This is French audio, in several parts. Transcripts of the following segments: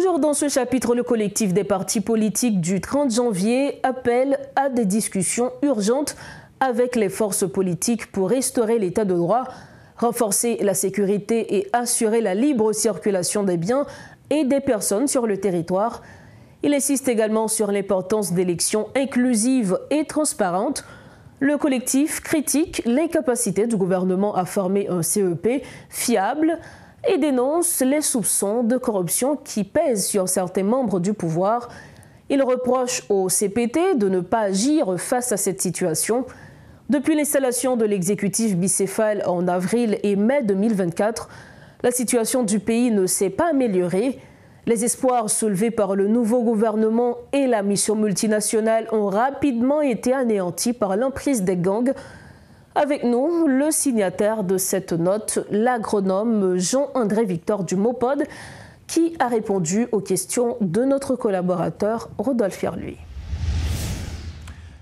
Toujours dans ce chapitre, le collectif des partis politiques du 30 janvier appelle à des discussions urgentes avec les forces politiques pour restaurer l'état de droit, renforcer la sécurité et assurer la libre circulation des biens et des personnes sur le territoire. Il insiste également sur l'importance d'élections inclusives et transparentes. Le collectif critique l'incapacité du gouvernement à former un CEP fiable et dénonce les soupçons de corruption qui pèsent sur certains membres du pouvoir. Il reproche au CPT de ne pas agir face à cette situation. Depuis l'installation de l'exécutif bicéphale en avril et mai 2024, la situation du pays ne s'est pas améliorée. Les espoirs soulevés par le nouveau gouvernement et la mission multinationale ont rapidement été anéantis par l'emprise des gangs avec nous, le signataire de cette note, l'agronome Jean-André Victor du Mopod, qui a répondu aux questions de notre collaborateur Rodolphe Herluy.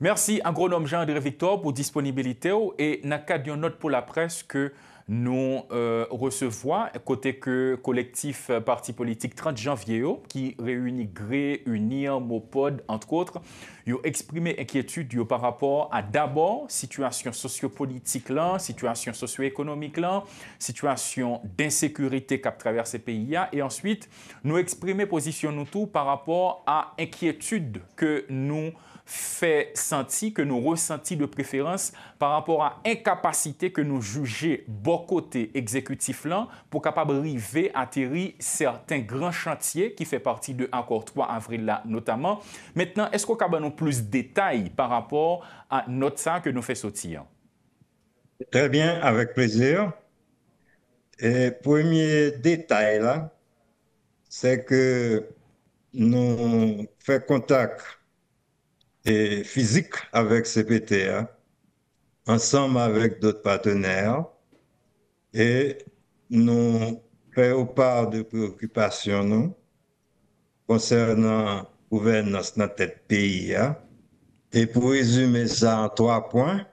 Merci, agronome Jean-André Victor, pour disponibilité et n'a qu'à note pour la presse que nous euh, recevons, côté que collectif euh, parti politique 30 janvier, oh, qui réunit Gré, Unir, Mopod, entre autres, ils ont exprimé inquiétude par rapport à d'abord situation sociopolitique là, situation socio-économique là, situation d'insécurité travers traversé pays là, et ensuite nous exprimer position nous tout par rapport à inquiétude que nous fait sentir que nous ressentis de préférence par rapport à incapacité que nous juger bon côté exécutif là pour capable arriver à atterrir certains grands chantiers qui fait partie de encore 3 avril là notamment. Maintenant, est-ce qu'on a plus de détails par rapport à notre ça que nous fait sortir? Très bien, avec plaisir. Et premier détail là, c'est que nous fait contact et physique avec CPTA, hein, ensemble avec d'autres partenaires, et nous faisons part de préoccupations nous, concernant gouvernance dans notre pays. Hein. Et pour résumer ça en trois points,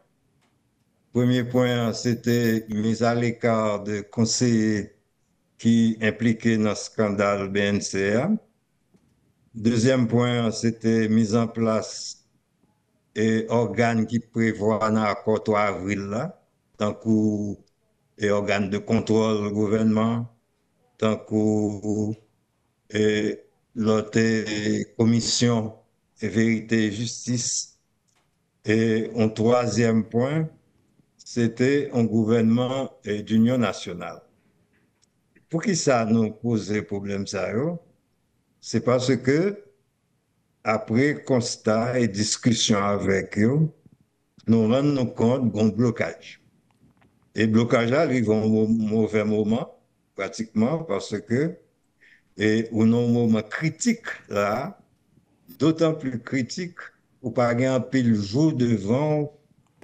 premier point, c'était mise à l'écart de conseillers qui impliquaient dans le scandale BNCA. Hein. Deuxième point, c'était mise en place et organes qui prévoient un accord 3 avril tant que et de contrôle du gouvernement, tant que et l'autre commission et vérité et justice. Et un troisième point, c'était un gouvernement d'union nationale. Pour qui ça nous pose des problèmes ça? se pase ke apre konsta e diskusyon avek yo, nou rande nou kont goun blokaj. E blokaj la li von mou mouve mouman, pratikman, pase ke ou nou mouman kritik la, dotan pli kritik, ou pa gen apil jou devan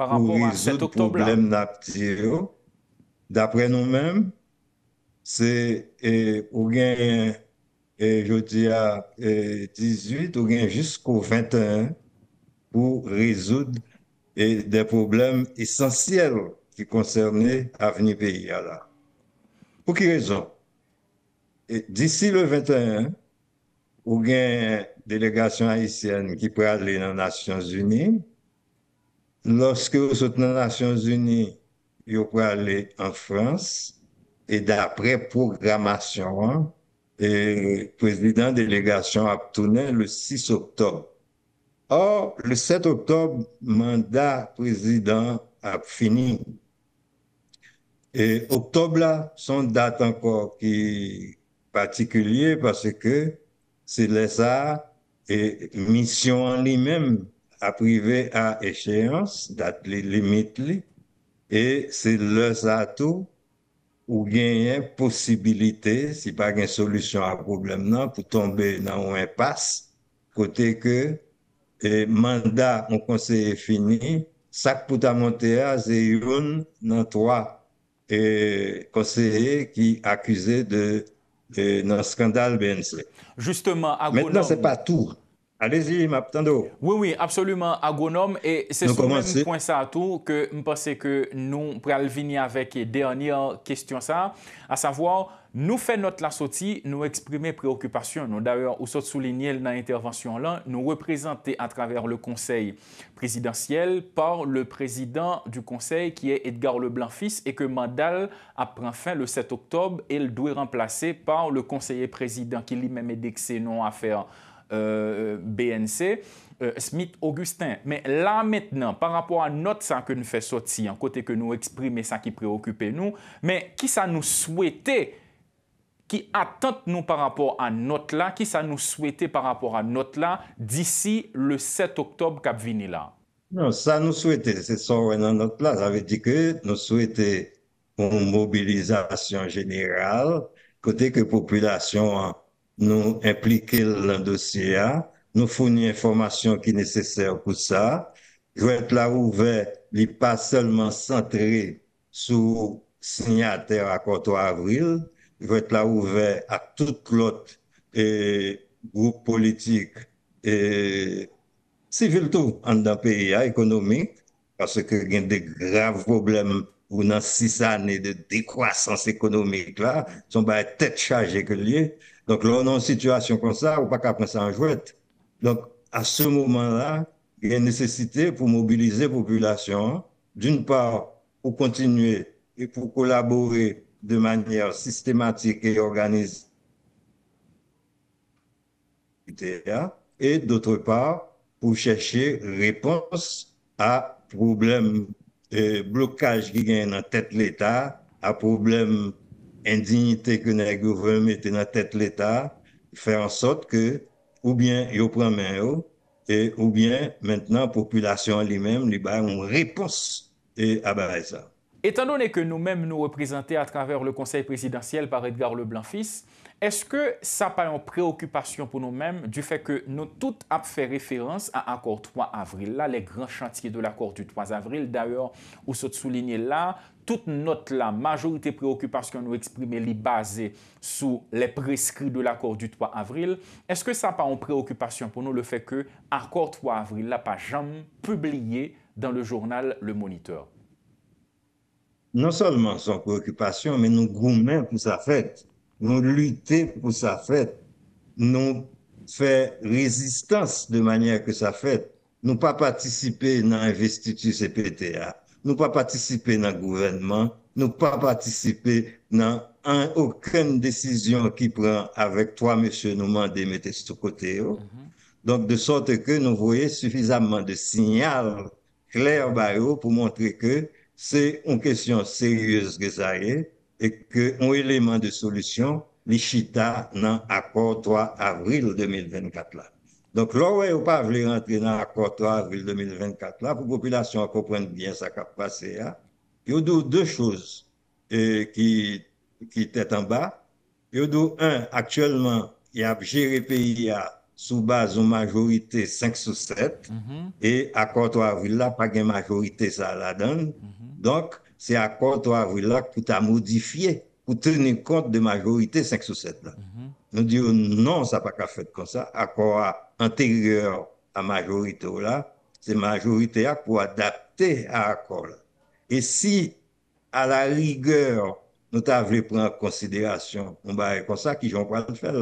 ou rizout problem na pti yo. Dapre nou men, se ou gen... Je ou di a 18 e, ou gen jiskou 21 pou rezoud e, de problem esensyel ki konserni avni peyi ala. Pou ki rezon? Disi le 21, ou gen delegasyon Haitienne ki pou ale nan Nasyons Uni. Lorske ou sot nan Nasyons Uni, yo pou ale an Frans e da pre-programasyon an, et président délégation a tourné le 6 octobre. Or, le 7 octobre, mandat président a fini. Et octobre, là, son date encore qui particulier parce que c'est l'ESA et mission en lui-même a privé à échéance, date limite, et c'est l'ESA tout ou une possibilité, si pas une solution à problème non, pour tomber dans un impasse, côté que le mandat au conseil est fini, ça peut monter à une dans trois conseillers qui accusés de d'un scandale BNC. Justement, Maintenant, ce n'est pas tout. Allez-y, Maptando. Oui, oui, absolument, agronome. Et c'est sur le point ça à tout que je pense que nous allons venir avec la dernière question ça, à savoir, nous faisons notre la sortie, nous exprimons préoccupation. Nous d'ailleurs, sommes souligner dans l'intervention là, nous représenter à travers le conseil présidentiel par le président du conseil qui est Edgar Leblanc-Fils et que Mandal pris fin le 7 octobre et il doit remplacer par le conseiller président qui lui-même est à faire. Euh, BNC, euh, Smith-Augustin. Mais là maintenant, par rapport à notre ça que nous fait sortir, en côté que nous exprimer ça qui préoccupe nous, mais qui ça nous souhaitait qui attendent nous par rapport à notre là, qui ça nous souhaitait par rapport à notre là d'ici le 7 octobre qu'a là. Non, ça nous souhaitait, c'est ça dans notre là, ça veut dire que nous souhaitait une mobilisation générale côté que population hein, nous impliquer dans le dossier, nous fournir l'information qui est nécessaire pour ça. Je vais être là ouvert, il pas seulement centré sur signataire à 4 avril, je vais être là ouvert à tout l'autre groupe politique et civil tout en dans pays hein, économique parce que y a des graves problèmes ou dans six années de décroissance économique là, sont tête chargée que lieu. Donc, là, on a une situation comme ça, on pas qu'à ça en jouette. Donc, à ce moment-là, il y a une nécessité pour mobiliser la population, d'une part, pour continuer et pour collaborer de manière systématique et organisée, et d'autre part, pour chercher réponse à problème de blocage qui gagne en tête l'État, à problème indignité que nous avons mettre dans tête l'état faire en sorte que ou bien il prend main et ou bien maintenant population elle même lui ba une réponse et à ça Étant donné que nous-mêmes nous représentons à travers le conseil présidentiel par Edgar Leblanc fils, est-ce que ça pas une préoccupation pour nous-mêmes du fait que nous tout avons fait référence à accord 3 avril là les grands chantiers de l'accord du 3 avril d'ailleurs où se souligner là toute note la majorité préoccupation nous exprimer les basée sur les prescrits de l'accord du 3 avril, Est-ce que ça pas en préoccupation pour nous le fait que accord 3 avril n'a pas jamais publié dans le journal Le Moniteur? Non seulement son préoccupation, mais nous gourmets pour sa fête, nous lutter pour sa fête, nous faire résistance de manière que sa nous nous pas participer à l'investiture CPTA. Nou pa patisipe nan gouvenman, nou pa patisipe nan an ouken desisyon ki pran avek 3 mesye nouman demete stokote yo. Donk de sote ke nou voye sufizabman de sinyal klèr baryo pou montre ke se un kesyon seryez gezae e ke un eleman de solusyon li chita nan akor 3 avril 2024 la. Donc, là, ouais, ou pas rentrer dans l'accord 3 avril 2024, là, que la population comprenne bien ce qui a passé, il y a deux choses euh, qui, qui étaient en bas. Il y a un, actuellement, il y a géré le pays sous base de majorité 5 sur 7, mm-hmm. et l'accord 3 avril, là, pas de majorité, ça mm-hmm. Donc, c'est à 3 avril, là, pour modifier, modifié, pour tenir compte de majorité 5 sur 7, là. Mm-hmm. Nou diyo, nan, sa pa ka fet kon sa, akor a, anteryeur a majorite ou la, se majorite a pou adapte a akor la. E si, a la ligeur, nou ta vle pren konsiderasyon, e kon sa ki joun pral fel.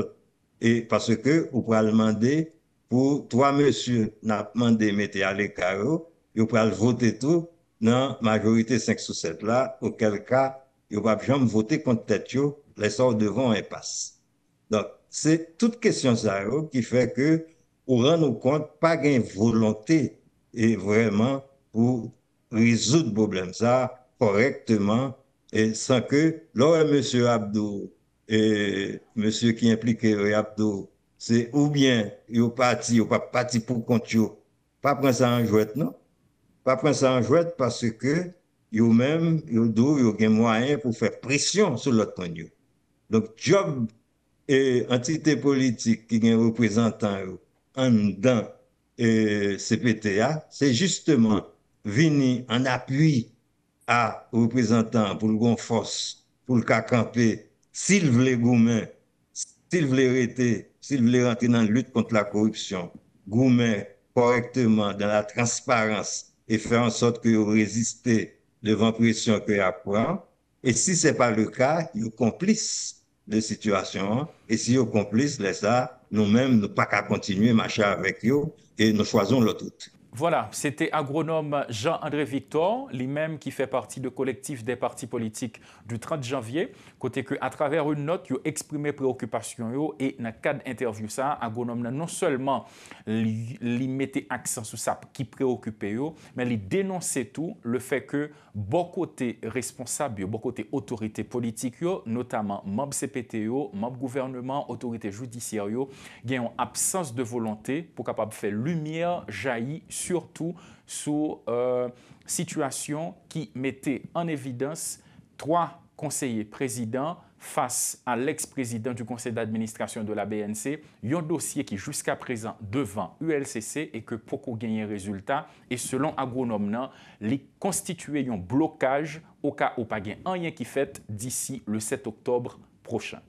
E, pase ke, ou pral mande, pou, toa monsu nan mande mette ale karo, yo pral vote tou, nan, majorite 5 sou 7 la, ou kel ka, yo pral jom vote kontet yo, lesor devon e passe. Donc, c'est toute question ça qui fait que on rend nous compte pas de volonté et vraiment pour résoudre le problème ça correctement et sans que et monsieur Abdou et monsieur qui implique Abdou c'est ou bien il pas parti ou pas parti pour compte pas prendre ça en jouette non pas prendre ça en jouette parce que vous même vous y a gain moyen pour faire pression sur l'autre Donc job et entité politique qui est représentant en dedans e, CPTA, c'est justement venir en appui à représentant pour le force, pour le cas camper, s'il voulait goumen, s'il voulait rentrer dans la lutte contre la corruption, goumen correctement dans la transparence et faire en sorte que vous résistez devant pression que apprend. Et si ce n'est pas le cas, vous complice de situations, et si au complice ça, nous-mêmes, nous pas qu'à continuer à marcher avec eux et nous choisissons l'autre tout. Voilà, c'était agronome Jean-André Victor, lui-même qui fait partie du collectif des partis politiques du 30 janvier, côté que à travers une note, il a exprimé préoccupation et dans le cadre d'interview ça, agronome non seulement mis mettait accent sur ça qui préoccupait mais il dénonçait tout le fait que beaucoup de responsables, beaucoup d'autorités politiques notamment membres CPTO, membres gouvernement, autorités judiciaires, ont une absence de volonté pour capable faire lumière jaillir Surtout sou euh, situasyon ki mette en evidans 3 konseye prezident fas a l'ex-prezident du konsey d'administrasyon de la BNC. Yon dosye ki jouska prezant devan ULCC e ke pokou genye rezultat e selon agronom nan li konstituye yon blokaj o ka ou pa gen anyen ki fet disi le 7 oktobre prochen.